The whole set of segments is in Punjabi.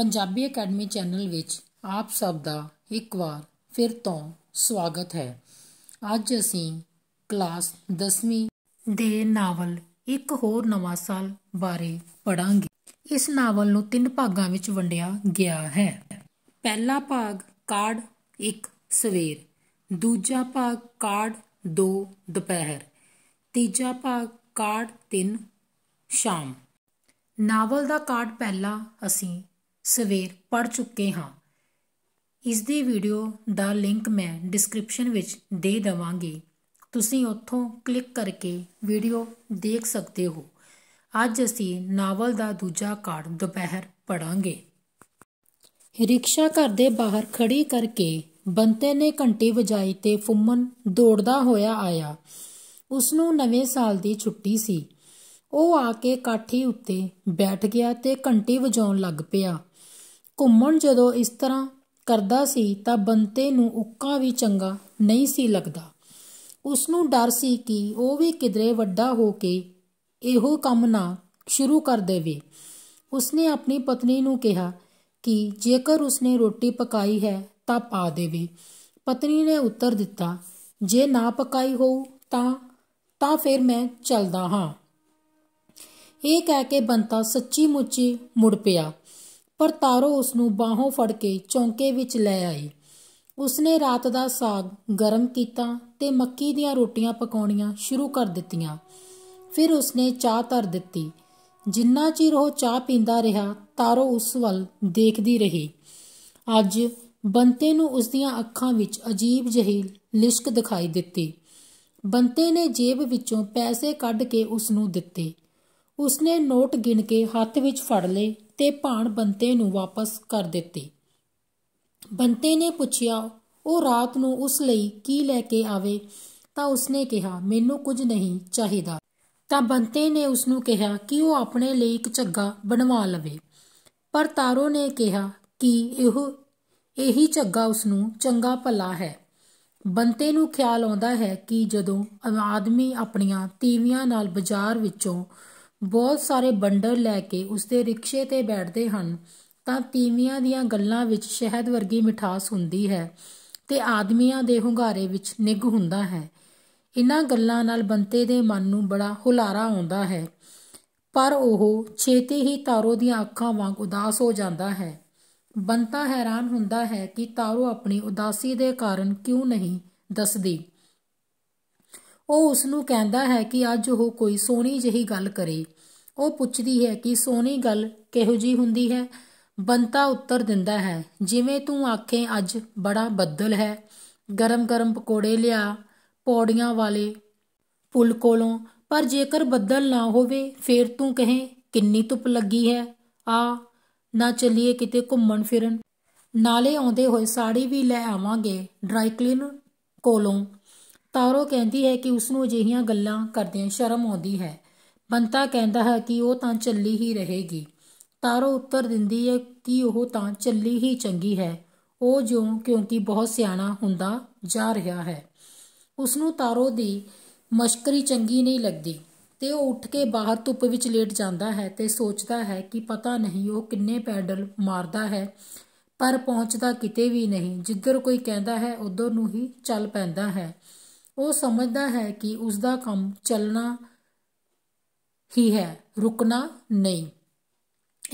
ਪੰਜਾਬੀ ਅਕੈਡਮੀ ਚੈਨਲ ਵਿੱਚ ਆਪ ਸਭ ਦਾ ਇੱਕ ਵਾਰ ਫਿਰ ਤੋਂ ਸਵਾਗਤ ਹੈ ਅੱਜ ਅਸੀਂ ਕਲਾਸ 10ਵੀਂ ਦੇ ਨਾਵਲ ਇੱਕ ਹੋਰ ਨਵਾਂ ਸਾਲ ਬਾਰੇ ਪੜਾਂਗੇ ਇਸ ਨਾਵਲ ਨੂੰ ਤਿੰਨ ਭਾਗਾਂ ਵਿੱਚ ਵੰਡਿਆ ਗਿਆ ਹੈ ਪਹਿਲਾ ਭਾਗ ਕਾਰਡ 1 ਸਵੇਰ ਦੂਜਾ ਭਾਗ ਕਾਰਡ 2 ਦੁਪਹਿਰ ਤੀਜਾ ਭਾਗ ਕਾਰਡ 3 ਸ਼ਾਮ ਨਾਵਲ ਦਾ ਕਾਰਡ ਪਹਿਲਾ ਅਸੀਂ ਸਵੇਰ ਪੜ ਚੁੱਕੇ ਹਾਂ ਇਸ ਦੀ ਵੀਡੀਓ ਦਾ ਲਿੰਕ ਮੈਂ ਡਿਸਕ੍ਰਿਪਸ਼ਨ ਵਿੱਚ ਦੇ ਦਵਾਂਗੀ ਤੁਸੀਂ ਉੱਥੋਂ ਕਲਿੱਕ ਕਰਕੇ ਵੀਡੀਓ ਦੇਖ ਸਕਦੇ ਹੋ ਅੱਜ ਅਸੀਂ ਨਾਵਲ ਦਾ ਦੂਜਾ ਕਾਰਡ ਦੁਪਹਿਰ ਪੜਾਂਗੇ ਰਿਕਸ਼ਾ ਘਰ ਦੇ ਬਾਹਰ ਖੜੀ ਕਰਕੇ ਬੰਤੇ ਨੇ ਘੰਟੀ ਵਜਾਈ ਤੇ ਫੁੰਮਨ ਦੌੜਦਾ ਹੋਇਆ ਆਇਆ ਉਸ ਨੂੰ ਨਵੇਂ ਸਾਲ ਦੀ ਛੁੱਟੀ ਸੀ ਉਹ ਆ ਕੇ ਕਾਠੀ ਉੱਤੇ ਬੈਠ ਗਿਆ ਤੇ ਘੰਟੀ ਵਜਾਉਣ ਲੱਗ ਪਿਆ ਘੁੰਮਣ ਜਦੋਂ ਇਸ ਤਰ੍ਹਾਂ ਕਰਦਾ ਸੀ ਤਾਂ ਬੰਤੇ ਨੂੰ ਉੱਕਾ ਵੀ ਚੰਗਾ ਨਹੀਂ ਸੀ ਲੱਗਦਾ ਉਸ ਨੂੰ ਡਰ ਸੀ ਕਿ ਉਹ ਵੀ ਕਿਦਰੇ ਵੱਡਾ ਹੋ ਕੇ ਇਹੋ ਕੰਮ ਨਾ ਸ਼ੁਰੂ ਕਰ ਦੇਵੇ ਉਸ ਨੇ ਆਪਣੀ ਪਤਨੀ ਨੂੰ ਕਿਹਾ ਕਿ ਜੇਕਰ ਉਸ ਨੇ ਰੋਟੀ ਪਕਾਈ ਹੈ ਤਾਂ ਪਾ ਦੇਵੇ ਪਤਨੀ ਨੇ ਉੱਤਰ ਦਿੱਤਾ ਜੇ ਨਾ ਪਕਾਈ ਹੋਊ ਤਾਂ ਤਾਂ ਫਿਰ ਮੈਂ ਚੱਲਦਾ ਹਾਂ ਇਹ ਕਹਿ ਕੇ ਬੰਤਾ ਸੱਚੀ ਮੁੱਚੀ ਮੁੜ ਪਿਆ ਪਰ ਤਾਰੋ ਉਸ ਨੂੰ ਬਾਹੋਂ ਫੜ ਕੇ ਚੌਂਕੇ ਵਿੱਚ ਲੈ ਆਈ ਉਸਨੇ ਰਾਤ ਦਾ ਸਾਗ ਗਰਮ ਕੀਤਾ ਤੇ ਮੱਕੀ ਦੀਆਂ ਰੋਟੀਆਂ ਪਕਾਉਣੀਆਂ ਸ਼ੁਰੂ ਕਰ ਦਿੱਤੀਆਂ ਫਿਰ ਉਸਨੇ ਚਾਹ ਧਰ ਦਿੱਤੀ ਜਿੰਨਾ ਚਿਰ ਉਹ ਚਾਹ ਪੀਂਦਾ ਰਿਹਾ ਤਾਰੋ ਉਸ ਵੱਲ ਦੇਖਦੀ ਰਹੀ ਅੱਜ ਬੰਤੇ ਨੂੰ ਉਸ ਦੀਆਂ ਅੱਖਾਂ ਵਿੱਚ ਅਜੀਬ ਜਿਹੀ ਲਿਸ਼ਕ ਦਿਖਾਈ ਦਿੱਤੀ ਬੰਤੇ ਨੇ ਜੇਬ ਵਿੱਚੋਂ ਪੈਸੇ ਕੱਢ ਕੇ ਉਸ ਨੂੰ ਦਿੱਤੇ ਉਸਨੇ ਨੋਟ ਗਿਣ ਕੇ ਹੱਥ ਵਿੱਚ ਫੜ ਲਏ ਤੇ ਭਾਣ ਬੰਤੇ ਨੂੰ ਵਾਪਸ ਕਰ ਦਿੱਤੀ ਬੰਤੇ ਨੇ ਪੁੱਛਿਆ ਉਹ ਰਾਤ ਨੂੰ ਉਸ ਲਈ ਕੀ ਲੈ ਕੇ ਆਵੇ ਤਾਂ ਉਸਨੇ ਕਿਹਾ ਮੈਨੂੰ ਕੁਝ ਨਹੀਂ ਚਾਹੀਦਾ ਤਾਂ ਬੰਤੇ ਨੇ ਉਸ ਨੂੰ ਕਿਹਾ ਕਿ ਉਹ ਆਪਣੇ ਲਈ ਇੱਕ ਝੱਗਾ ਬਣਵਾ ਲਵੇ ਪਰ ਤਾਰੋ ਨੇ ਕਿਹਾ ਕਿ ਇਹ ਇਹੀ ਝੱਗਾ ਉਸ ਨੂੰ ਚੰਗਾ ਭਲਾ ਹੈ ਬੰਤੇ ਨੂੰ ਖਿਆਲ ਆਉਂਦਾ ਹੈ ਕਿ ਜਦੋਂ ਆਦਮੀ ਆਪਣੀਆਂ ਤੀਵੀਆਂ ਨਾਲ ਬਾਜ਼ਾਰ ਵਿੱਚੋਂ ਬਹੁਤ ਸਾਰੇ ਬੰਡਲ ਲੈ ਕੇ ਉਸਦੇ ਰਿਕਸ਼ੇ ਤੇ ਬੈਠਦੇ ਹਨ ਤਾਂ ਤੀਵੀਆਂ ਦੀਆਂ ਗੱਲਾਂ ਵਿੱਚ ਸ਼ਹਿਦ ਵਰਗੀ ਮਿਠਾਸ ਹੁੰਦੀ ਹੈ ਤੇ ਆਦਮੀਆਂ ਦੇ ਹੁੰਗਾਰੇ ਵਿੱਚ ਨਿੱਘ ਹੁੰਦਾ ਹੈ ਇਨ੍ਹਾਂ ਗੱਲਾਂ ਨਾਲ ਬੰਤੇ ਦੇ ਮਨ ਨੂੰ ਬੜਾ ਹੁਲਾਰਾ ਆਉਂਦਾ ਹੈ ਪਰ ਉਹ ਛੇਤੀ ਹੀ ਤਾਰੋ ਦੀਆਂ ਅੱਖਾਂ ਵਾਂਗ ਉਦਾਸ ਹੋ ਜਾਂਦਾ ਹੈ ਬੰਤਾ ਹੈਰਾਨ ਹੁੰਦਾ ਹੈ ਕਿ ਤਾਰੋ ਆਪਣੀ ਉਦਾਸੀ ਦੇ ਕਾਰਨ ਕਿਉਂ ਨਹੀਂ ਦੱਸਦੀ ਉਹ ਉਸ ਨੂੰ ਕਹਿੰਦਾ ਹੈ ਕਿ ਅੱਜ ਉਹ ਕੋਈ ਸੋਹਣੀ ਜਹੀ ਗੱਲ ਕਰੇ ਉਹ ਪੁੱਛਦੀ ਹੈ ਕਿ ਸੋਹਣੀ ਗੱਲ ਕਿਹੋ ਜੀ ਹੁੰਦੀ ਹੈ ਬੰਤਾ ਉੱਤਰ ਦਿੰਦਾ ਹੈ ਜਿਵੇਂ ਤੂੰ ਆਖੇ ਅੱਜ ਬੜਾ ਬੱਦਲ ਹੈ ਗਰਮ-ਗਰਮ ਪਕੌੜੇ ਲਿਆ ਪੌੜੀਆਂ ਵਾਲੇ ਪੁਲ ਕੋਲੋਂ ਪਰ ਜੇਕਰ ਬੱਦਲ ਨਾ ਹੋਵੇ ਫੇਰ ਤੂੰ ਕਹੇ ਕਿੰਨੀ ਧੁੱਪ ਲੱਗੀ ਹੈ ਆ ਨਾ ਚੱਲੀਏ ਕਿਤੇ ਘੁੰਮਣ ਫਿਰਨ ਨਾਲੇ ਆਉਂਦੇ ਹੋਏ ਸਾੜੀ ਵੀ ਲੈ ਆਵਾਂਗੇ ਡਰਾਈ ਕਲੀਨ ਕੋਲੋਂ ਤਾਰੋ ਕਹਿੰਦੀ ਹੈ ਕਿ ਉਸ ਨੂੰ ਅਜਿਹੀਆਂ ਗੱਲਾਂ ਕਰਦਿਆਂ ਸ਼ਰਮ ਆਉਂਦੀ ਹੈ ਬੰਤਾ ਕਹਿੰਦਾ ਹੈ ਕਿ ਉਹ ਤਾਂ ਚੱਲੀ ਹੀ ਰਹੇਗੀ ਤਾਰੋ ਉੱਤਰ ਦਿੰਦੀ ਹੈ ਕਿ ਉਹ ਤਾਂ ਚੱਲੀ ਹੀ ਚੰਗੀ ਹੈ ਉਹ ਜੋ ਕਿਉਂਕਿ ਬਹੁਤ ਸਿਆਣਾ ਹੁੰਦਾ ਜਾ ਰਿਹਾ ਹੈ ਉਸ ਨੂੰ ਤਾਰੋ ਦੀ ਮਸ਼ਕਰੀ ਚੰਗੀ ਨਹੀਂ ਲੱਗਦੀ ਤੇ ਉਹ ਉੱਠ ਕੇ ਬਾਹਰ ਧੁੱਪ ਵਿੱਚ ਲੇਟ ਜਾਂਦਾ ਹੈ ਤੇ ਸੋਚਦਾ ਹੈ ਕਿ ਪਤਾ ਨਹੀਂ ਉਹ ਕਿੰਨੇ ਪੈਡਲ ਮਾਰਦਾ ਹੈ ਪਰ ਪਹੁੰਚਦਾ ਕਿਤੇ ਵੀ ਨਹੀਂ ਜਿੱਧਰ ਕੋਈ ਕਹਿੰਦਾ ਹੈ ਉਧਰ ਨੂੰ ਹੀ ਚੱਲ ਪੈਂਦਾ ਹੈ ਉਹ ਸਮਝਦਾ ਹੈ ਕਿ ਉਸ ਦਾ ਕੰਮ ਚੱਲਣਾ ਹੀ ਹੈ ਰੁਕਣਾ ਨਹੀਂ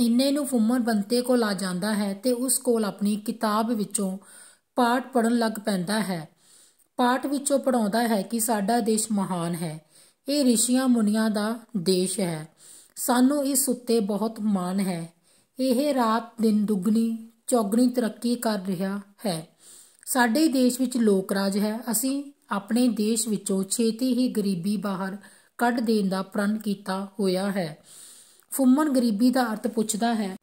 ਇੰਨੇ ਨੂੰ ਫੁੰਮਰ ਬੰਤੇ ਕੋਲ ਆ ਜਾਂਦਾ ਹੈ ਤੇ ਉਸ ਕੋਲ ਆਪਣੀ ਕਿਤਾਬ ਵਿੱਚੋਂ ਪਾਠ ਪੜਨ ਲੱਗ ਪੈਂਦਾ ਹੈ ਪਾਠ ਵਿੱਚੋਂ ਪੜਾਉਂਦਾ ਹੈ ਕਿ ਸਾਡਾ ਦੇਸ਼ ਮਹਾਨ ਹੈ ਇਹ ਰਿਸ਼ੀਆਂ ਮੁਨੀਆਂ ਦਾ ਦੇਸ਼ ਹੈ ਸਾਨੂੰ ਇਸ ਉੱਤੇ ਬਹੁਤ ਮਾਣ ਹੈ ਇਹ ਰਾਤ ਦਿਨ ਦੁੱਗਣੀ ਚੌਗਣੀ ਤਰੱਕੀ ਕਰ ਰਿਹਾ ਹੈ ਸਾਡੇ ਦੇਸ਼ ਵਿੱਚ ਲੋਕ ਰਾਜ ਹੈ ਅਸੀਂ ਆਪਣੇ ਦੇਸ਼ ਵਿੱਚੋਂ ਛੇਤੀ ਹੀ ਗਰੀਬੀ ਬਾਹਰ ਕੱਢ ਦੇਣ ਦਾ ਪ੍ਰਣ ਕੀਤਾ ਹੋਇਆ ਹੈ ਫੁੰਮਨ ਗਰੀਬੀ ਦਾ ਅਰਥ ਪੁੱਛਦਾ ਹੈ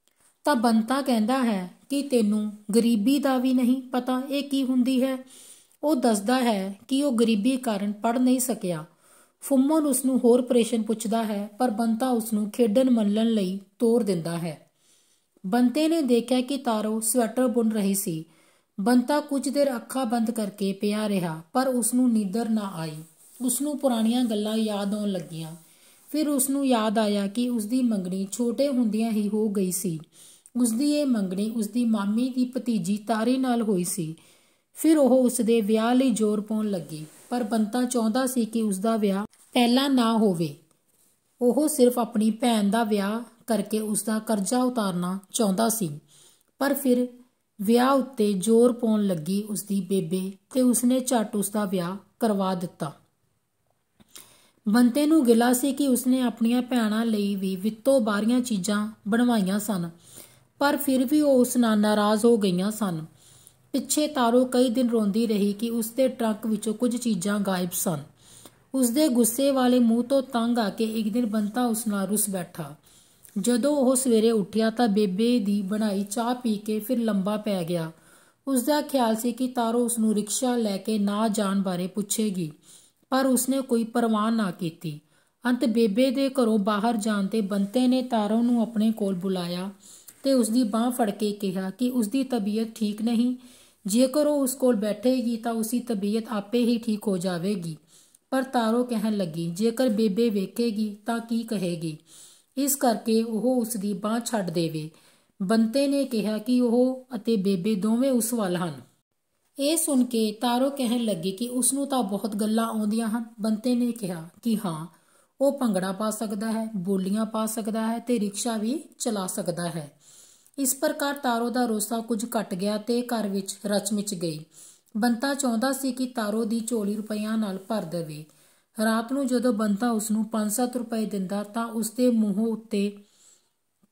ਤਾਂ ਬੰਤਾ ਕਹਿੰਦਾ ਹੈ ਕਿ ਤੈਨੂੰ ਗਰੀਬੀ ਦਾ ਵੀ ਨਹੀਂ ਪਤਾ ਇਹ ਕੀ ਹੁੰਦੀ ਹੈ ਉਹ ਦੱਸਦਾ ਹੈ ਕਿ ਉਹ ਗਰੀਬੀ ਕਾਰਨ ਪੜ ਨਹੀਂ ਸਕਿਆ ਫੁੰਮਨ ਉਸ ਨੂੰ ਹੋਰ ਪ੍ਰਸ਼ਨ ਪੁੱਛਦਾ ਹੈ ਪਰ ਬੰਤਾ ਉਸ ਨੂੰ ਖੇਡਣ ਮੰਨਣ ਲਈ ਤੋਰ ਦਿੰਦਾ ਹੈ ਬੰਤੇ ਨੇ ਦੇਖਿਆ ਕਿ ਤਾਰੋ ਸਵੈਟਰ ਬੁਣ ਰਹੀ ਸੀ ਬੰਤਾ ਕੁਝ ਦੇਰ ਅੱਖਾਂ ਬੰਦ ਕਰਕੇ ਪਿਆ ਰਿਹਾ ਪਰ ਉਸ ਨੂੰ ਨੀਂਦਰ ਨਾ ਆਈ ਉਸ ਨੂੰ ਪੁਰਾਣੀਆਂ ਗੱਲਾਂ ਯਾਦ ਆਉਣ ਲੱਗੀਆਂ ਫਿਰ ਉਸ ਨੂੰ ਯਾਦ ਆਇਆ ਕਿ ਉਸ ਦੀ ਮੰਗਣੀ ਛੋਟੇ ਹੁੰਦਿਆਂ ਹੀ ਹੋ ਗਈ ਸੀ ਉਸ ਦੀ ਇਹ ਮੰਗਣੀ ਉਸ ਦੀ ਮਾਮੀ ਦੀ ਭਤੀਜੀ ਤਾਰੇ ਨਾਲ ਹੋਈ ਸੀ ਫਿਰ ਉਹ ਉਸ ਦੇ ਵਿਆਹ ਲਈ ਜ਼ੋਰ ਪਾਉਣ ਲੱਗੀ ਪਰ ਬੰਤਾ ਚਾਹੁੰਦਾ ਸੀ ਕਿ ਉਸ ਦਾ ਵਿਆਹ ਪਹਿਲਾਂ ਨਾ ਹੋਵੇ ਉਹ ਸਿਰਫ ਆਪਣੀ ਭੈਣ ਦਾ ਵਿਆਹ ਕਰਕੇ ਉਸ ਦਾ ਕਰਜ਼ਾ ਉਤਾਰਨਾ ਚਾਹੁੰਦਾ ਸੀ ਪਰ ਫਿਰ ਵਿਆਹ ਉੱਤੇ ਜ਼ੋਰ ਪਾਉਣ ਲੱਗੀ ਉਸਦੀ ਬੇਬੇ ਤੇ ਉਸਨੇ ਉਸ ਉਸਦਾ ਵਿਆਹ ਕਰਵਾ ਦਿੱਤਾ ਬੰਤੇ ਨੂੰ ਗਿਲਾ ਸੀ ਕਿ ਉਸਨੇ ਆਪਣੀਆਂ ਭੈਣਾਂ ਲਈ ਵੀ ਵਿੱਤੋ ਬਾਰੀਆਂ ਚੀਜ਼ਾਂ ਬਣਵਾਈਆਂ ਸਨ ਪਰ ਫਿਰ ਵੀ ਉਹ ਉਸ ਨਾਲ ਨਾਰਾਜ਼ ਹੋ ਗਈਆਂ ਸਨ ਪਿੱਛੇ ਤਾਰੋ ਕਈ ਦਿਨ ਰੋਂਦੀ ਰਹੀ ਕਿ ਉਸਦੇ ਟਰੱਕ ਵਿੱਚੋਂ ਕੁਝ ਚੀਜ਼ਾਂ ਗਾਇਬ ਸਨ ਉਸਦੇ ਗੁੱਸੇ ਵਾਲੇ ਮੂੰਹ ਤੋਂ ਤੰਗ ਆ ਕੇ ਇੱਕ ਦਿਨ ਬੰਤਾ ਉਸ ਨਾਲ ਰੁੱਸ ਬੈਠਾ ਜਦੋਂ ਉਹ ਸਵੇਰੇ ਉੱਠਿਆ ਤਾਂ ਬੇਬੇ ਦੀ ਬਣਾਈ ਚਾਹ ਪੀ ਕੇ ਫਿਰ ਲੰਬਾ ਪੈ ਗਿਆ ਉਸ ਦਾ ਖਿਆਲ ਸੀ ਕਿ ਤਾਰੋ ਉਸ ਨੂੰ ਰਿਕਸ਼ਾ ਲੈ ਕੇ ਨਾ ਜਾਣ ਬਾਰੇ ਪੁੱਛੇਗੀ ਪਰ ਉਸਨੇ ਕੋਈ ਪਰਵਾਹ ਨਾ ਕੀਤੀ ਅੰਤ ਬੇਬੇ ਦੇ ਘਰੋਂ ਬਾਹਰ ਜਾਣ ਤੇ ਬੰਤੇ ਨੇ ਤਾਰੋ ਨੂੰ ਆਪਣੇ ਕੋਲ ਬੁਲਾਇਆ ਤੇ ਉਸ ਦੀ ਬਾਹ ਫੜ ਕੇ ਕਿਹਾ ਕਿ ਉਸ ਦੀ ਤਬੀਅਤ ਠੀਕ ਨਹੀਂ ਜੇਕਰ ਉਹ ਉਸ ਕੋਲ ਬੈਠੇਗੀ ਤਾਂ ਦੀ ਤਬੀਅਤ ਆਪੇ ਹੀ ਠੀਕ ਹੋ ਜਾਵੇਗੀ ਪਰ ਤਾਰੋ ਕਹਿਣ ਲੱਗੀ ਜੇਕਰ ਬੇਬੇ ਵੇਖੇਗੀ ਤਾਂ ਕੀ ਕਹੇਗੀ ਇਸ ਕਰਕੇ ਉਹ ਉਸ ਦੀ ਬਾਹ ਛੱਡ ਦੇਵੇ ਬੰਤੇ ਨੇ ਕਿਹਾ ਕਿ ਉਹ ਅਤੇ ਬੇਬੇ ਦੋਵੇਂ ਉਸ ਵੱਲ ਹਨ ਇਹ ਸੁਣ ਕੇ ਤਾਰੋ ਕਹਿਣ ਲੱਗੀ ਕਿ ਉਸ ਨੂੰ ਤਾਂ ਬਹੁਤ ਗੱਲਾਂ ਆਉਂਦੀਆਂ ਹਨ ਬੰਤੇ ਨੇ ਕਿਹਾ ਕਿ ਹਾਂ ਉਹ ਭੰਗੜਾ ਪਾ ਸਕਦਾ ਹੈ ਬੋਲੀਆਂ ਪਾ ਸਕਦਾ ਹੈ ਤੇ ਰਿਕਸ਼ਾ ਵੀ ਚਲਾ ਸਕਦਾ ਹੈ ਇਸ ਪ੍ਰਕਾਰ ਤਾਰੋ ਦਾ ਰੋਸਾ ਕੁਝ ਘਟ ਗਿਆ ਤੇ ਘਰ ਵਿੱਚ ਰਚਮਿਚ ਗਈ ਬੰਤਾ ਚਾਹੁੰਦਾ ਸੀ ਕਿ ਤਾਰੋ ਦੀ ਝੋਲੀ ਰੁਪਈਆਂ ਨਾਲ ਭਰ ਦੇਵੇ ਰਾਤ ਨੂੰ ਜਦੋਂ ਬੰਤਾ ਉਸ ਨੂੰ 5-7 ਰੁਪਏ ਦਿੰਦਾ ਤਾਂ ਉਸ ਦੇ ਮੂੰਹ ਉੱਤੇ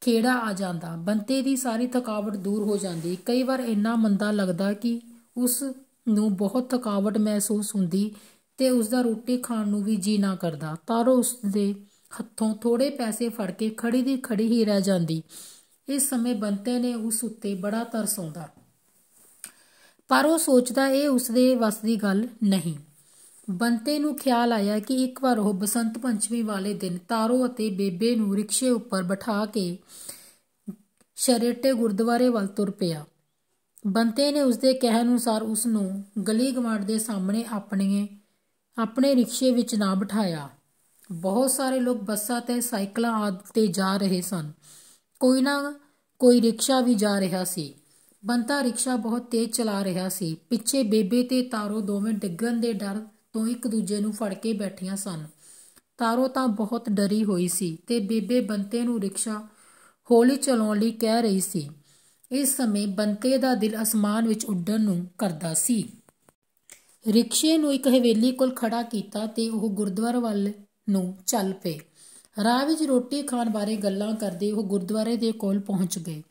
ਖੇੜਾ ਆ ਜਾਂਦਾ ਬੰਤੇ ਦੀ ਸਾਰੀ ਥਕਾਵਟ ਦੂਰ ਹੋ ਜਾਂਦੀ ਕਈ ਵਾਰ ਇੰਨਾ ਮੰਦਾ ਲੱਗਦਾ ਕਿ ਉਸ ਨੂੰ ਬਹੁਤ ਥਕਾਵਟ ਮਹਿਸੂਸ ਹੁੰਦੀ ਤੇ ਉਸ ਦਾ ਰੋਟੀ ਖਾਣ ਨੂੰ ਵੀ ਜੀ ਨਾ ਕਰਦਾ ਤਾਰੋ ਉਸ ਦੇ ਹੱਥੋਂ ਥੋੜੇ ਪੈਸੇ ਫੜ ਕੇ ਖੜੀ ਦੀ ਖੜੀ ਹੀ ਰਹਿ ਜਾਂਦੀ ਇਸ ਸਮੇਂ ਬੰਤੇ ਨੇ ਉਸ ਉੱਤੇ ਬੜਾ ਤਰਸ ਆਉਂਦਾ ਪਰ ਉਹ ਸੋਚਦਾ ਇਹ ਉਸ ਦੇ ਵਸ ਦੀ ਗੱਲ ਨਹੀਂ ਬੰਤੇ ਨੂੰ ਖਿਆਲ ਆਇਆ ਕਿ ਇੱਕ ਵਾਰ ਉਹ ਬਸੰਤ ਪੰਚਮੀ ਵਾਲੇ ਦਿਨ ਤਾਰੋ ਅਤੇ ਬੇਬੇ ਨੂੰ ਰਿਕਸ਼ੇ ਉੱਪਰ ਬਿਠਾ ਕੇ ਸ਼ਰੇਟੇ ਗੁਰਦੁਆਰੇ ਵੱਲ ਤੁਰ ਪਿਆ ਬੰਤੇ ਨੇ ਉਸਦੇ ਕਹਿਣ ਅਨੁਸਾਰ ਉਸ ਨੂੰ ਗਲੀ ਗਵਾਂਡ ਦੇ ਸਾਹਮਣੇ ਆਪਣੇ ਆਪਣੇ ਰਿਕਸ਼ੇ ਵਿੱਚ ਨਾ ਬਿਠਾਇਆ ਬਹੁਤ ਸਾਰੇ ਲੋਕ ਬੱਸਾਂ ਤੇ ਸਾਈਕਲਾਂ ਆਦਿ ਤੇ ਜਾ ਰਹੇ ਸਨ ਕੋਈ ਨਾ ਕੋਈ ਰਿਕਸ਼ਾ ਵੀ ਜਾ ਰਿਹਾ ਸੀ ਬੰਤਾ ਰਿਕਸ਼ਾ ਬਹੁਤ ਤੇਜ਼ ਚਲਾ ਰਿਹਾ ਸੀ ਪਿੱਛੇ ਬੇਬੇ ਤੇ ਤਾਰੋ ਦੋਵੇਂ ਡਿੱਗਣ ਦੇ ਡਰ ਤੋਂ ਇੱਕ ਦੂਜੇ ਨੂੰ ਫੜ ਕੇ ਬੈਠੀਆਂ ਸਨ ਤਾਰੋ ਤਾਂ ਬਹੁਤ ਡਰੀ ਹੋਈ ਸੀ ਤੇ ਬੇਬੇ ਬੰਤੇ ਨੂੰ ਰਿਕਸ਼ਾ ਹੌਲੀ ਚਲਾਉਣ ਲਈ ਕਹਿ ਰਹੀ ਸੀ ਇਸ ਸਮੇਂ ਬੰਤੇ ਦਾ ਦਿਲ ਅਸਮਾਨ ਵਿੱਚ ਉੱਡਣ ਨੂੰ ਕਰਦਾ ਸੀ ਰਿਕਸ਼ੇ ਨੂੰ ਇੱਕ ਹਵੇਲੀ ਕੋਲ ਖੜਾ ਕੀਤਾ ਤੇ ਉਹ ਗੁਰਦੁਆਰੇ ਵੱਲ ਨੂੰ ਚੱਲ ਪਏ ਰਾਹ ਵਿੱਚ ਰੋਟੀ ਖਾਣ ਬਾਰੇ ਗੱਲਾਂ ਕਰਦੇ ਉਹ ਗੁਰਦੁਆਰੇ ਦੇ ਕੋਲ ਪਹੁੰਚ ਗਏ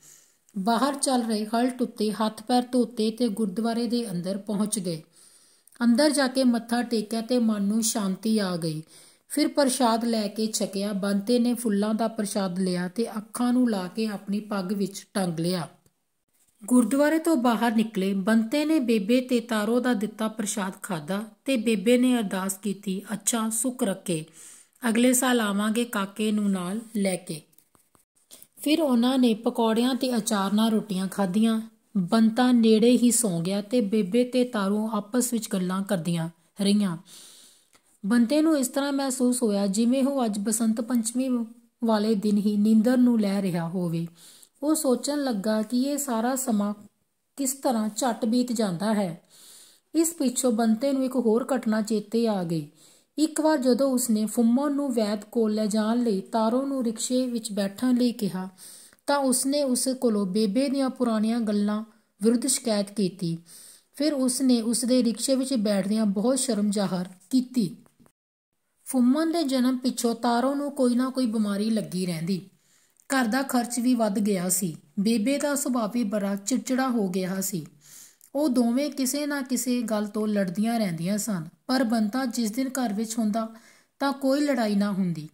ਬਾਹਰ ਚੱਲ ਰਹੇ ਹਲਟ ਉੱਤੇ ਹੱਥ ਪੈਰ ਧੋਤੇ ਤੇ ਗੁਰਦੁਆਰੇ ਦੇ ਅੰਦਰ ਪਹੁੰਚ ਗਏ ਅੰਦਰ ਜਾ ਕੇ ਮੱਥਾ ਟੇਕਿਆ ਤੇ ਮਨ ਨੂੰ ਸ਼ਾਂਤੀ ਆ ਗਈ ਫਿਰ ਪ੍ਰਸ਼ਾਦ ਲੈ ਕੇ ਛਕਿਆ ਬੰਤੇ ਨੇ ਫੁੱਲਾਂ ਦਾ ਪ੍ਰਸ਼ਾਦ ਲਿਆ ਤੇ ਅੱਖਾਂ ਨੂੰ ਲਾ ਕੇ ਆਪਣੀ ਪੱਗ ਵਿੱਚ ਟੰਗ ਲਿਆ ਗੁਰਦੁਆਰੇ ਤੋਂ ਬਾਹਰ ਨਿਕਲੇ ਬੰਤੇ ਨੇ ਬੇਬੇ ਤੇ ਤਾਰੋ ਦਾ ਦਿੱਤਾ ਪ੍ਰਸ਼ਾਦ ਖਾਦਾ ਤੇ ਬੇਬੇ ਨੇ ਅਰਦਾਸ ਕੀਤੀ ਅੱਛਾ ਸੁਖ ਰੱਖੇ ਅਗਲੇ ਸਾਲ ਆਵਾਂਗੇ ਕਾਕੇ ਨੂੰ ਨਾਲ ਲੈ ਕੇ ਫਿਰ ਉਹਨਾਂ ਨੇ ਪਕੌੜਿਆਂ ਤੇ ਅਚਾਰ ਨਾਲ ਰੋਟੀਆਂ ਖਾਧੀਆਂ ਬੰਤਾ ਨੇੜੇ ਹੀ ਸੌ ਗਿਆ ਤੇ ਬੇਬੇ ਤੇ ਤਾਰੂ ਆਪਸ ਵਿੱਚ ਗੱਲਾਂ ਕਰਦੀਆਂ ਰਹੀਆਂ ਬੰਤੇ ਨੂੰ ਇਸ ਤਰ੍ਹਾਂ ਮਹਿਸੂਸ ਹੋਇਆ ਜਿਵੇਂ ਉਹ ਅੱਜ ਬਸੰਤ ਪੰਚਮੀ ਵਾਲੇ ਦਿਨ ਹੀ ਨੀਂਦਰ ਨੂੰ ਲੈ ਰਿਹਾ ਹੋਵੇ ਉਹ ਸੋਚਣ ਲੱਗਾ ਕਿ ਇਹ ਸਾਰਾ ਸਮਾਂ ਕਿਸ ਤਰ੍ਹਾਂ ਛੱਟ ਬੀਤ ਜਾਂਦਾ ਹੈ ਇਸ ਪਿੱਛੋਂ ਬੰਤੇ ਨੂੰ ਇੱਕ ਹੋਰ ਘਟਨਾ ਚੇਤੇ ਆ ਗਈ ਇੱਕ ਵਾਰ ਜਦੋਂ ਉਸਨੇ ਫੁੰਮਨ ਨੂੰ ਵੈਦ ਕੋਲ ਲੈ ਜਾਣ ਲਈ ਤਾਰੋ ਨੂੰ ਰਿਕਸ਼ੇ ਵਿੱਚ ਬੈਠਣ ਲਈ ਕਿਹਾ ਤਾਂ ਉਸਨੇ ਉਸ ਕੋਲੋਂ ਬੇਬੇ ਦੀਆਂ ਪੁਰਾਣੀਆਂ ਗੱਲਾਂ ਵਿਰੁੱਧ ਸ਼ਿਕਾਇਤ ਕੀਤੀ ਫਿਰ ਉਸਨੇ ਉਸਦੇ ਰਿਕਸ਼ੇ ਵਿੱਚ ਬੈਠਦਿਆਂ ਬਹੁਤ ਸ਼ਰਮ ਜ਼ਾਹਰ ਕੀਤੀ ਫੁੰਮਨ ਦੇ ਜਨਮ ਪਿੱਛੋਂ ਤਾਰੋ ਨੂੰ ਕੋਈ ਨਾ ਕੋਈ ਬਿਮਾਰੀ ਲੱਗੀ ਰਹਿੰਦੀ ਘਰ ਦਾ ਖਰਚ ਵੀ ਵੱਧ ਗਿਆ ਸੀ ਬੇਬੇ ਦਾ ਸੁਭਾਅ ਵੀ ਬੜਾ ਚਿੜਚਿੜਾ ਹੋ ਗਿਆ ਸੀ ਉਹ ਦੋਵੇਂ ਕਿਸੇ ਨਾ ਕਿਸੇ ਗੱਲ ਤੋਂ ਲੜਦੀਆਂ ਰਹਿੰਦੀਆਂ ਸਨ ਪਰ ਬੰਤਾ ਜਿਸ ਦਿਨ ਘਰ ਵਿੱਚ ਹੁੰਦਾ ਤਾਂ ਕੋਈ ਲੜਾਈ ਨਾ ਹੁੰਦੀ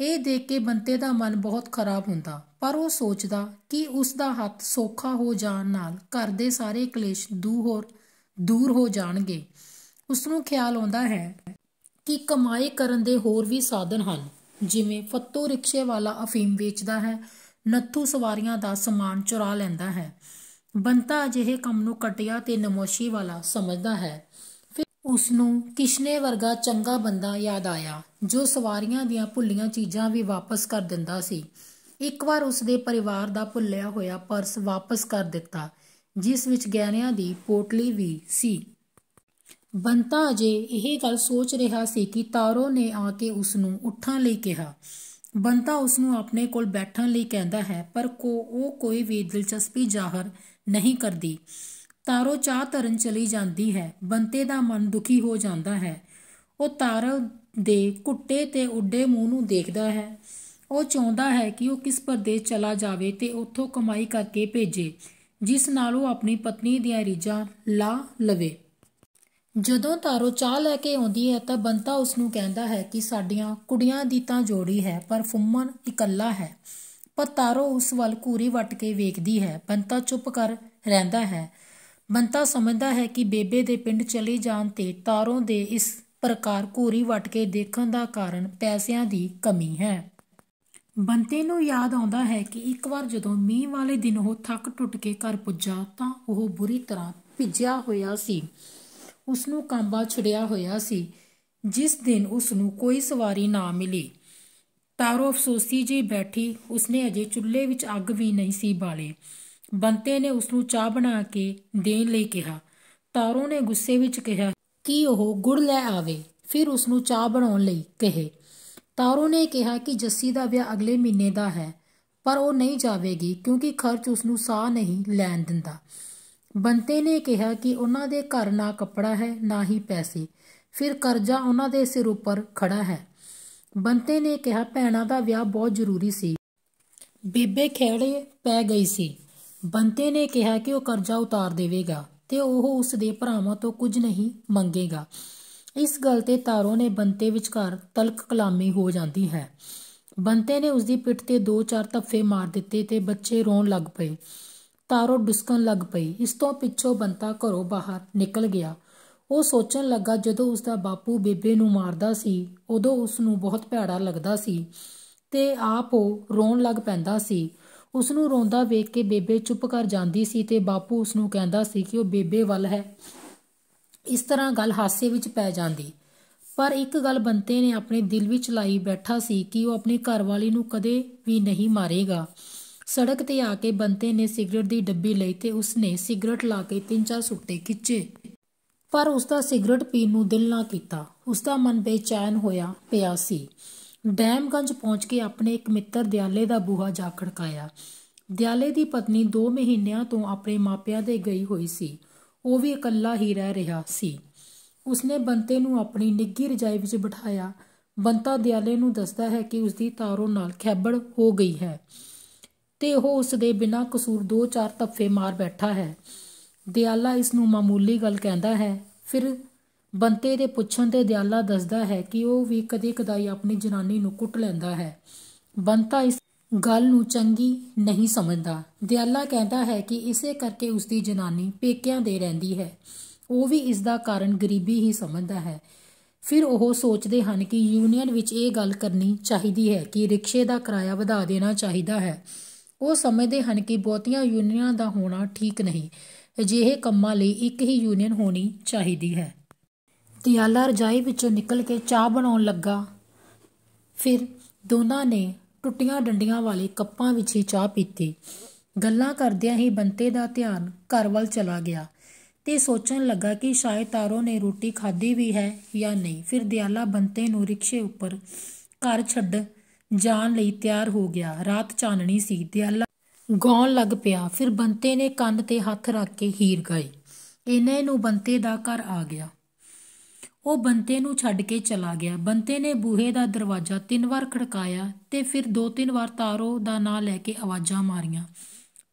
ਇਹ ਦੇਖ ਕੇ ਬੰਤੇ ਦਾ ਮਨ ਬਹੁਤ ਖਰਾਬ ਹੁੰਦਾ ਪਰ ਉਹ ਸੋਚਦਾ ਕਿ ਉਸ ਦਾ ਹੱਥ ਸੋਖਾ ਹੋ ਜਾਣ ਨਾਲ ਘਰ ਦੇ ਸਾਰੇ ਕਲੇਸ਼ ਦੂਰ ਦੂਰ ਹੋ ਜਾਣਗੇ ਉਸ ਨੂੰ ਖਿਆਲ ਆਉਂਦਾ ਹੈ ਕਿ ਕਮਾਈ ਕਰਨ ਦੇ ਹੋਰ ਵੀ ਸਾਧਨ ਹਨ ਜਿਵੇਂ ਫੱਤੂ ਰਿਕਸ਼ੇ ਵਾਲਾ ਅਫੀਮ ਵੇਚਦਾ ਹੈ ਨੱਥੂ ਸਵਾਰੀਆਂ ਦਾ ਸਮਾਨ ਚੁਰਾ ਲੈਂਦਾ ਹੈ ਬੰਤਾ ਅਜਿਹੇ ਕੰਮ ਨੂੰ ਕਟਿਆ ਤੇ ਨਮੋਸ਼ੀ ਵਾਲਾ ਸਮਝਦਾ ਹੈ ਉਸ ਨੂੰ ਕਿਸ਼ਨੇ ਵਰਗਾ ਚੰਗਾ ਬੰਦਾ ਯਾਦ ਆਇਆ ਜੋ ਸਵਾਰੀਆਂ ਦੀਆਂ ਭੁੱਲੀਆਂ ਚੀਜ਼ਾਂ ਵੀ ਵਾਪਸ ਕਰ ਦਿੰਦਾ ਸੀ ਇੱਕ ਵਾਰ ਉਸ ਦੇ ਪਰਿਵਾਰ ਦਾ ਭੁੱਲਿਆ ਹੋਇਆ ਪਰਸ ਵਾਪਸ ਕਰ ਦਿੱਤਾ ਜਿਸ ਵਿੱਚ ਗਹਿਣਿਆਂ ਦੀ ਪੋਟਲੀ ਵੀ ਸੀ ਬੰਤਾ ਅਜੇ ਇਹ ਗੱਲ ਸੋਚ ਰਿਹਾ ਸੀ ਕਿ ਤਾਰੋ ਨੇ ਆ ਕੇ ਉਸ ਨੂੰ ਉੱਠਣ ਲਈ ਕਿਹਾ ਬੰਤਾ ਉਸ ਨੂੰ ਆਪਣੇ ਕੋਲ ਬੈਠਣ ਲਈ ਕਹਿੰਦਾ ਹੈ ਪਰ ਕੋ ਉਹ ਕੋਈ ਵੀ ਦਿਲਚਸਪੀ ਜ਼ਾਹਰ ਨਹੀਂ ਕਰਦੀ ਤਾਰੋ ਚਾਹ ਤਰਨ ਚਲੀ ਜਾਂਦੀ ਹੈ ਬੰਤੇ ਦਾ ਮਨ ਦੁਖੀ ਹੋ ਜਾਂਦਾ ਹੈ ਉਹ ਤਾਰੋ ਦੇ ਕੁੱਟੇ ਤੇ ਉੱਡੇ ਮੂੰਹ ਨੂੰ ਦੇਖਦਾ ਹੈ ਉਹ ਚਾਹੁੰਦਾ ਹੈ ਕਿ ਉਹ ਕਿਸ ਪਰਦੇਸ ਚਲਾ ਜਾਵੇ ਤੇ ਉੱਥੋਂ ਕਮਾਈ ਕਰਕੇ ਭੇਜੇ ਜਿਸ ਨਾਲ ਉਹ ਆਪਣੀ ਪਤਨੀ ਦੀਆਂ ਰੀਜਾਂ ਲਾ ਲਵੇ ਜਦੋਂ ਤਾਰੋ ਚਾਹ ਲੈ ਕੇ ਆਉਂਦੀ ਹੈ ਤਾਂ ਬੰਤਾ ਉਸ ਨੂੰ ਕਹਿੰਦਾ ਹੈ ਕਿ ਸਾਡੀਆਂ ਕੁੜੀਆਂ ਦੀ ਤਾਂ ਜੋੜੀ ਹੈ ਪਰ ਫੁੰਮਨ ਇਕੱਲਾ ਹੈ ਪਰ ਤਾਰੋ ਉਸ ਵੱਲ ਕੂਰੀ ਵਟ ਕੇ ਵੇਖਦੀ ਹੈ ਬੰਤਾ ਚੁੱਪ ਕਰ ਰਹਿੰਦਾ ਹੈ ਬੰਤਾ ਸਮਝਦਾ ਹੈ ਕਿ ਬੇਬੇ ਦੇ ਪਿੰਡ ਚਲੇ ਜਾਣ ਤੇ ਤਾਰੋਂ ਦੇ ਇਸ ਪ੍ਰਕਾਰ ਘੂਰੀ ਵਟ ਕੇ ਦੇਖਣ ਦਾ ਕਾਰਨ ਪੈਸਿਆਂ ਦੀ ਕਮੀ ਹੈ ਬੰਤੇ ਨੂੰ ਯਾਦ ਆਉਂਦਾ ਹੈ ਕਿ ਇੱਕ ਵਾਰ ਜਦੋਂ ਮੀਂਹ ਵਾਲੇ ਦਿਨ ਉਹ ਥੱਕ ਟੁੱਟ ਕੇ ਘਰ ਪੁੱਜਾ ਤਾਂ ਉਹ ਬੁਰੀ ਤਰ੍ਹਾਂ ਭਿੱਜਿਆ ਹੋਇਆ ਸੀ ਉਸ ਨੂੰ ਕਾਂਬਾ ਛੜਿਆ ਹੋਇਆ ਸੀ ਜਿਸ ਦਿਨ ਉਸ ਨੂੰ ਕੋਈ ਸਵਾਰੀ ਨਾ ਮਿਲੀ ਤਾਰੋ ਅਫਸੋਸੀ ਜੀ ਬੈਠੀ ਉਸਨੇ ਅਜੇ ਚੁੱਲ੍ਹੇ ਵਿੱਚ ਅੱਗ ਵੀ ਨਹੀਂ ਸੀ ਬਾਲੀ ਬੰਤੇ ਨੇ ਉਸ ਨੂੰ ਚਾਹ ਬਣਾ ਕੇ ਦੇਣ ਲਈ ਕਿਹਾ ਤਾਰੋ ਨੇ ਗੁੱਸੇ ਵਿੱਚ ਕਿਹਾ ਕਿ ਉਹ ਗੁੜ ਲੈ ਆਵੇ ਫਿਰ ਉਸ ਨੂੰ ਚਾਹ ਬਣਾਉਣ ਲਈ ਕਹੇ ਤਾਰੋ ਨੇ ਕਿਹਾ ਕਿ ਜੱਸੀ ਦਾ ਵਿਆਹ ਅਗਲੇ ਮਹੀਨੇ ਦਾ ਹੈ ਪਰ ਉਹ ਨਹੀਂ ਜਾਵੇਗੀ ਕਿਉਂਕਿ ਖਰਚ ਉਸ ਨੂੰ ਸਾਹ ਨਹੀਂ ਲੈਣ ਦਿੰਦਾ ਬੰਤੇ ਨੇ ਕਿਹਾ ਕਿ ਉਹਨਾਂ ਦੇ ਘਰ ਨਾ ਕੱਪੜਾ ਹੈ ਨਾ ਹੀ ਪੈਸੇ ਫਿਰ ਕਰਜ਼ਾ ਉਹਨਾਂ ਦੇ ਸਿਰ ਉੱਪਰ ਖੜਾ ਹੈ ਬੰਤੇ ਨੇ ਕਿਹਾ ਭੈਣਾ ਦਾ ਵਿਆਹ ਬਹੁਤ ਜ਼ਰੂਰੀ ਸੀ ਬੇਬੇ ਖੇੜੇ ਪੈ ਗਈ ਸੀ ਬੰਤੇ ਨੇ ਕਿਹਾ ਕਿ ਉਹ ਕਰਜ਼ਾ ਉਤਾਰ ਦੇਵੇਗਾ ਤੇ ਉਹ ਉਸ ਦੇ ਭਰਾਵਾਂ ਤੋਂ ਕੁਝ ਨਹੀਂ ਮੰਗੇਗਾ ਇਸ ਗੱਲ ਤੇ ਤਾਰੋ ਨੇ ਬੰਤੇ ਵਿਚਕਾਰ ਤਲਕ ਕਲਾਮੀ ਹੋ ਜਾਂਦੀ ਹੈ ਬੰਤੇ ਨੇ ਉਸ ਦੀ ਪਿੱਠ ਤੇ ਦੋ ਚਾਰ ਤੱਫੇ ਮਾਰ ਦਿੱਤੇ ਤੇ ਬੱਚੇ ਰੋਣ ਲੱਗ ਪਏ ਤਾਰੋ ਡਿਸਕਣ ਲੱਗ ਪਈ ਇਸ ਤੋਂ ਪਿੱਛੋਂ ਬੰਤਾ ਘਰੋਂ ਬਾਹਰ ਨਿਕਲ ਗਿਆ ਉਹ ਸੋਚਣ ਲੱਗਾ ਜਦੋਂ ਉਸ ਦਾ ਬਾਪੂ ਬੇਬੇ ਨੂੰ ਮਾਰਦਾ ਸੀ ਉਦੋਂ ਉਸ ਨੂੰ ਬਹੁਤ ਭੈੜਾ ਲੱਗਦਾ ਸੀ ਤੇ ਆਪ ਉਹ ਰੋਣ ਲੱਗ ਪੈਂਦਾ ਸੀ ਉਸ ਨੂੰ ਰੋਂਦਾ ਵੇਖ ਕੇ ਬੇਬੇ ਚੁੱਪ ਕਰ ਜਾਂਦੀ ਸੀ ਤੇ ਬਾਪੂ ਉਸ ਨੂੰ ਕਹਿੰਦਾ ਸੀ ਕਿ ਉਹ ਬੇਬੇ ਵੱਲ ਹੈ ਇਸ ਤਰ੍ਹਾਂ ਗੱਲ ਹਾਸੇ ਵਿੱਚ ਪੈ ਜਾਂਦੀ ਪਰ ਇੱਕ ਗੱਲ ਬੰਤੇ ਨੇ ਆਪਣੇ ਦਿਲ ਵਿੱਚ ਲਾਈ ਬੈਠਾ ਸੀ ਕਿ ਉਹ ਆਪਣੀ ਘਰਵਾਲੀ ਨੂੰ ਕਦੇ ਵੀ ਨਹੀਂ ਮਾਰੇਗਾ ਸੜਕ ਤੇ ਆ ਕੇ ਬੰਤੇ ਨੇ ਸਿਗਰਟ ਦੀ ਡੱਬੀ ਲਈ ਤੇ ਉਸ ਨੇ ਸਿਗਰਟ ਲਾ ਕੇ ਤਿੰਨ ਚਾਰ ਸੁੱਟੇ ਖਿੱਚੇ ਪਰ ਉਸ ਦਾ ਸਿਗਰਟ ਪੀਣ ਨੂੰ ਦਿਲ ਨਾ ਕੀਤਾ ਉਸ ਦਾ ਮਨ ਬੇਚੈਨ ਹੋਇਆ ਪਿਆ ਸੀ ਡੈਮਗੰਜ ਪਹੁੰਚ ਕੇ ਆਪਣੇ ਇੱਕ ਮਿੱਤਰ ਦਿਆਲੇ ਦਾ ਬੂਹਾ ਜਾ ਖੜਕਾਇਆ ਦਿਆਲੇ ਦੀ ਪਤਨੀ 2 ਮਹੀਨਿਆਂ ਤੋਂ ਆਪਣੇ ਮਾਪਿਆਂ ਦੇ ਗਈ ਹੋਈ ਸੀ ਉਹ ਵੀ ਇਕੱਲਾ ਹੀ ਰਹਿ ਰਿਹਾ ਸੀ ਉਸਨੇ ਬੰਤੇ ਨੂੰ ਆਪਣੀ ਨਿੱਗੀ ਰਜਾਈ ਵਿੱਚ ਬਿਠਾਇਆ ਬੰਤਾ ਦਿਆਲੇ ਨੂੰ ਦੱਸਦਾ ਹੈ ਕਿ ਉਸਦੀ ਤਾਰੋ ਨਾਲ ਖੈਬੜ ਹੋ ਗਈ ਹੈ ਤੇ ਉਹ ਉਸ ਦੇ ਬਿਨਾਂ ਕਸੂਰ 2-4 ਤੱਫੇ ਮਾਰ ਬੈਠਾ ਹੈ ਦਿਆਲਾ ਇਸ ਨੂੰ ਮਾਮੂਲੀ ਗੱਲ ਕਹਿੰਦਾ ਹੈ ਫਿਰ ਬੰਤੇ ਦੇ ਪੁੱਛਣ ਤੇ ਦਿਆਲਾ ਦੱਸਦਾ ਹੈ ਕਿ ਉਹ ਵੀ ਕਦੇ ਕਦਾਈ ਆਪਣੀ ਜਨਾਨੀ ਨੂੰ ਕੁੱਟ ਲੈਂਦਾ ਹੈ ਬੰਤਾ ਇਸ ਗੱਲ ਨੂੰ ਚੰਗੀ ਨਹੀਂ ਸਮਝਦਾ ਦਿਆਲਾ ਕਹਿੰਦਾ ਹੈ ਕਿ ਇਸੇ ਕਰਕੇ ਉਸ ਦੀ ਜਨਾਨੀ ਪੇਕਿਆਂ ਦੇ ਰਹਿੰਦੀ ਹੈ ਉਹ ਵੀ ਇਸ ਦਾ ਕਾਰਨ ਗਰੀਬੀ ਹੀ ਸਮਝਦਾ ਹੈ ਫਿਰ ਉਹ ਸੋਚਦੇ ਹਨ ਕਿ ਯੂਨੀਅਨ ਵਿੱਚ ਇਹ ਗੱਲ ਕਰਨੀ ਚਾਹੀਦੀ ਹੈ ਕਿ ਰਿਕਸ਼ੇ ਦਾ ਕਿਰਾਇਆ ਵਧਾ ਦੇਣਾ ਚਾਹੀਦਾ ਹੈ ਉਹ ਸਮਝਦੇ ਹਨ ਕਿ ਬਹੁਤੀਆਂ ਯੂਨੀਅਨਾਂ ਦਾ ਹੋਣਾ ਠੀਕ ਨਹੀਂ ਅਜਿਹੇ ਕੰਮਾਂ ਲਈ ਇੱਕ ਹੀ ਯੂਨੀਅਨ ਹੋਣੀ ਚਾਹੀਦੀ ਹੈ ਦਿਆਲਾ ਰਜਾਈ ਵਿੱਚੋਂ ਨਿਕਲ ਕੇ ਚਾਹ ਬਣਾਉਣ ਲੱਗਾ ਫਿਰ ਦੋਨਾਂ ਨੇ ਟੁੱਟੀਆਂ ਡੰਡੀਆਂ ਵਾਲੇ ਕੱਪਾਂ ਵਿੱਚ ਹੀ ਚਾਹ ਪੀਤੀ ਗੱਲਾਂ ਕਰਦਿਆਂ ਹੀ ਬੰਤੇ ਦਾ ਧਿਆਨ ਘਰ ਵੱਲ ਚਲਾ ਗਿਆ ਤੇ ਸੋਚਣ ਲੱਗਾ ਕਿ ਸ਼ਾਇਦ ਤਾਰੋ ਨੇ ਰੋਟੀ ਖਾਧੀ ਵੀ ਹੈ ਜਾਂ ਨਹੀਂ ਫਿਰ ਦਿਆਲਾ ਬੰਤੇ ਨੂੰ ਰਿਕਸ਼ੇ ਉੱਪਰ ਘਰ ਛੱਡ ਜਾਣ ਲਈ ਤਿਆਰ ਹੋ ਗਿਆ ਰਾਤ ਚਾਨਣੀ ਸੀ ਦਿਆਲਾ ਗਾਉਣ ਲੱਗ ਪਿਆ ਫਿਰ ਬੰਤੇ ਨੇ ਕੰਨ ਤੇ ਹੱਥ ਰੱਖ ਕੇ ਹੀਰ ਗਾਈ ਇਹਨੇ ਨੂੰ ਬੰਤੇ ਦਾ ਘਰ ਆ ਗਿਆ ਉਹ ਬੰਤੇ ਨੂੰ ਛੱਡ ਕੇ ਚਲਾ ਗਿਆ ਬੰਤੇ ਨੇ ਬੂਹੇ ਦਾ ਦਰਵਾਜ਼ਾ ਤਿੰਨ ਵਾਰ ਖੜਕਾਇਆ ਤੇ ਫਿਰ ਦੋ ਤਿੰਨ ਵਾਰ ਤਾਰੋ ਦਾ ਨਾਂ ਲੈ ਕੇ ਆਵਾਜ਼ਾਂ ਮਾਰੀਆਂ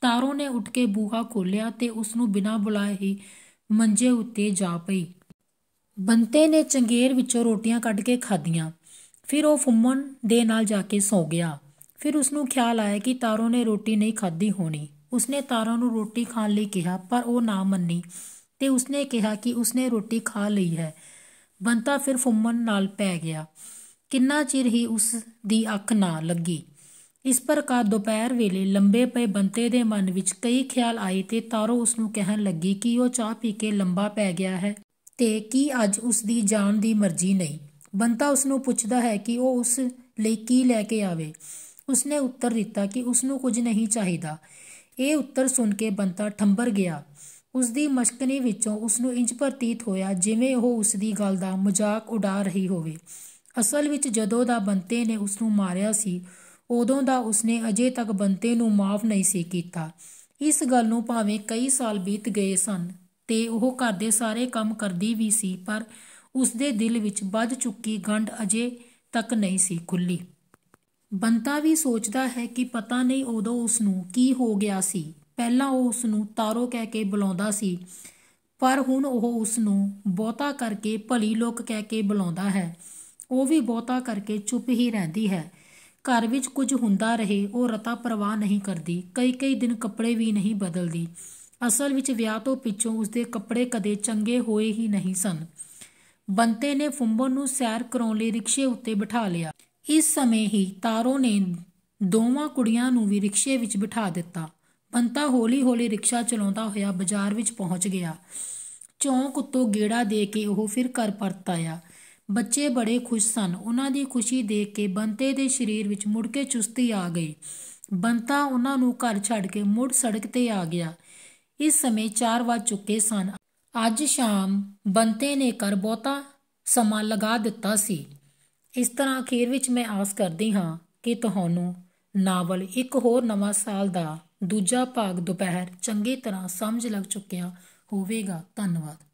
ਤਾਰੋ ਨੇ ਉੱਠ ਕੇ ਬੂਹਾ ਖੋਲ੍ਹਿਆ ਤੇ ਉਸ ਨੂੰ ਬਿਨਾਂ ਬੁਲਾਏ ਹੀ ਮੰਜੇ ਉੱਤੇ ਜਾ ਪਈ ਬੰਤੇ ਨੇ ਚੰਗੇਰ ਵਿੱਚੋਂ ਰੋਟੀਆਂ ਕੱਢ ਕੇ ਖਾਧੀਆਂ ਫਿਰ ਉਹ ਫੁੰਮਣ ਦੇ ਨਾਲ ਜਾ ਕੇ ਸੌ ਗਿਆ ਫਿਰ ਉਸ ਨੂੰ ਖਿਆਲ ਆਇਆ ਕਿ ਤਾਰੋ ਨੇ ਰੋਟੀ ਨਹੀਂ ਖਾਧੀ ਹੋਣੀ ਉਸਨੇ ਤਾਰੋ ਨੂੰ ਰੋਟੀ ਖਾਣ ਲਈ ਕਿਹਾ ਪਰ ਉਹ ਨਾ ਮੰਨੀ ਤੇ ਉਸਨੇ ਕਿਹਾ ਕਿ ਉਸਨੇ ਰੋਟੀ ਖਾ ਲਈ ਹੈ ਬੰਤਾ ਫਿਰ ਫੁੰਮਣ ਨਾਲ ਪੈ ਗਿਆ ਕਿੰਨਾ ਚਿਰ ਹੀ ਉਸ ਦੀ ਅੱਖ ਨਾ ਲੱਗੀ ਇਸ ਪ੍ਰਕਾਰ ਦੁਪਹਿਰ ਵੇਲੇ ਲੰਬੇ ਪਏ ਬੰਤੇ ਦੇ ਮਨ ਵਿੱਚ ਕਈ ਖਿਆਲ ਆਏ ਤੇ ਤਾਰੋ ਉਸ ਨੂੰ ਕਹਿਣ ਲੱਗੀ ਕਿ ਉਹ ਚਾਹ ਪੀ ਕੇ ਲੰਬਾ ਪੈ ਗਿਆ ਹੈ ਤੇ ਕੀ ਅੱਜ ਉਸ ਦੀ ਜਾਨ ਦੀ ਮਰਜ਼ੀ ਨਹੀਂ ਬੰਤਾ ਉਸ ਨੂੰ ਪੁੱਛਦਾ ਹੈ ਕਿ ਉਹ ਉਸ ਲਈ ਕੀ ਲੈ ਕੇ ਆਵੇ ਉਸ ਨੇ ਉੱਤਰ ਦਿੱਤਾ ਕਿ ਉਸ ਨੂੰ ਕੁਝ ਨਹੀਂ ਚਾਹੀਦਾ ਇਹ ਉੱਤਰ ਸੁਣ ਕੇ ਬੰਤਾ ਠੰਬਰ ਗਿਆ ਉਸਦੀ ਮਸ਼ਕਨੀ ਵਿੱਚੋਂ ਉਸ ਨੂੰ ਇੰਜ ਪ੍ਰਤੀਤ ਹੋਇਆ ਜਿਵੇਂ ਉਹ ਉਸਦੀ ਗੱਲ ਦਾ ਮਜ਼ਾਕ ਉਡਾ ਰਹੀ ਹੋਵੇ ਅਸਲ ਵਿੱਚ ਜਦੋਂ ਦਾ ਬੰਤੇ ਨੇ ਉਸ ਨੂੰ ਮਾਰਿਆ ਸੀ ਉਦੋਂ ਦਾ ਉਸਨੇ ਅਜੇ ਤੱਕ ਬੰਤੇ ਨੂੰ ਮਾਫ ਨਹੀਂ ਸੀ ਕੀਤਾ ਇਸ ਗੱਲ ਨੂੰ ਭਾਵੇਂ ਕਈ ਸਾਲ ਬੀਤ ਗਏ ਸਨ ਤੇ ਉਹ ਘਰ ਦੇ ਸਾਰੇ ਕੰਮ ਕਰਦੀ ਵੀ ਸੀ ਪਰ ਉਸਦੇ ਦਿਲ ਵਿੱਚ ਵੱਜ ਚੁੱਕੀ ਗੰਢ ਅਜੇ ਤੱਕ ਨਹੀਂ ਸੀ ਖੁੱਲੀ ਬੰਤਾ ਵੀ ਸੋਚਦਾ ਹੈ ਕਿ ਪਤਾ ਨਹੀਂ ਉਦੋਂ ਉਸ ਨੂੰ ਕੀ ਹੋ ਗਿਆ ਸੀ ਪਹਿਲਾਂ ਉਹ ਉਸ ਨੂੰ ਤਾਰੋ ਕਹਿ ਕੇ ਬੁਲਾਉਂਦਾ ਸੀ ਪਰ ਹੁਣ ਉਹ ਉਸ ਨੂੰ ਬਹੁਤਾ ਕਰਕੇ ਭਲੀ ਲੋਕ ਕਹਿ ਕੇ ਬੁਲਾਉਂਦਾ ਹੈ ਉਹ ਵੀ ਬਹੁਤਾ ਕਰਕੇ ਚੁੱਪ ਹੀ ਰਹਿੰਦੀ ਹੈ ਘਰ ਵਿੱਚ ਕੁਝ ਹੁੰਦਾ ਰਹੇ ਉਹ ਰਤਾ ਪਰਵਾਹ ਨਹੀਂ ਕਰਦੀ ਕਈ ਕਈ ਦਿਨ ਕੱਪੜੇ ਵੀ ਨਹੀਂ ਬਦਲਦੀ ਅਸਲ ਵਿੱਚ ਵਿਆਹ ਤੋਂ ਪਿੱਛੋਂ ਉਸਦੇ ਕੱਪੜੇ ਕਦੇ ਚੰਗੇ ਹੋਏ ਹੀ ਨਹੀਂ ਸਨ ਬੰਤੇ ਨੇ ਫੁੰਬਨ ਨੂੰ ਸੈਰ ਕਰਾਉਣ ਲਈ ਰਿਕਸ਼ੇ ਉੱਤੇ ਬਿਠਾ ਲਿਆ ਇਸ ਸਮੇਂ ਹੀ ਤਾਰੋ ਨੇ ਦੋਵਾਂ ਕੁੜੀਆਂ ਨੂੰ ਵੀ ਰਿਕਸ਼ੇ ਵਿੱਚ ਬਿਠਾ ਦਿੱਤਾ ਅੰਤਾ ਹੌਲੀ-ਹੌਲੀ ਰਿਕਸ਼ਾ ਚਲਾਉਂਦਾ ਹੋਇਆ ਬਾਜ਼ਾਰ ਵਿੱਚ ਪਹੁੰਚ ਗਿਆ। ਚੌਂਕ ਉੱਤੋਂ ਗੇੜਾ ਦੇ ਕੇ ਉਹ ਫਿਰ ਘਰ ਪਰਤ ਆਇਆ। ਬੱਚੇ ਬੜੇ ਖੁਸ਼ ਸਨ। ਉਹਨਾਂ ਦੀ ਖੁਸ਼ੀ ਦੇਖ ਕੇ ਬੰਤੇ ਦੇ ਸਰੀਰ ਵਿੱਚ ਮੁੜ ਕੇ ਚੁਸਤੀ ਆ ਗਈ। ਬੰਤਾ ਉਹਨਾਂ ਨੂੰ ਘਰ ਛੱਡ ਕੇ ਮੁੜ ਸੜਕ 'ਤੇ ਆ ਗਿਆ। ਇਸ ਸਮੇਂ ਚਾਰ ਵਜ ਚੁੱਕੇ ਸਨ। ਅੱਜ ਸ਼ਾਮ ਬੰਤੇ ਨੇ ਕਰ ਬਹੁਤਾ ਸਮਾਂ ਲਗਾ ਦਿੱਤਾ ਸੀ। ਇਸ ਤਰ੍ਹਾਂ ਅਖੀਰ ਵਿੱਚ ਮੈਂ ਆਸ ਕਰਦੀ ਹਾਂ ਕਿ ਤੁਹਾਨੂੰ ਨਾਵਲ ਇੱਕ ਹੋਰ ਨਵਾਂ ਸਾਲ ਦਾ ਦੂਜਾ ਭਾਗ ਦੁਪਹਿਰ ਚੰਗੀ ਤਰ੍ਹਾਂ ਸਮਝ ਲੱਗ ਚੁੱਕਿਆ ਹੋਵੇਗਾ ਧੰਨਵਾਦ